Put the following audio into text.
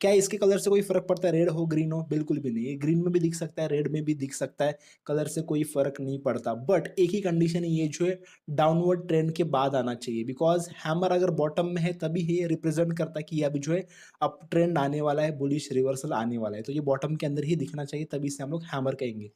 क्या इसके कलर से कोई फर्क पड़ता है रेड हो ग्रीन हो बिल्कुल भी नहीं ग्रीन में भी दिख सकता है रेड में भी दिख सकता है कलर से कोई फर्क नहीं पड़ता बट एक ही कंडीशन ये जो है डाउनवर्ड ट्रेंड के बाद आना चाहिए बिकॉज हैमर अगर बॉटम में है तभी ये रिप्रेजेंट करता है कि अभी जो है अप ट्रेंड आने वाला है बुलिश रिवर्सल आने वाला है तो ये बॉटम के अंदर ही दिखना चाहिए तभी इसे हम लोग हैमर कहेंगे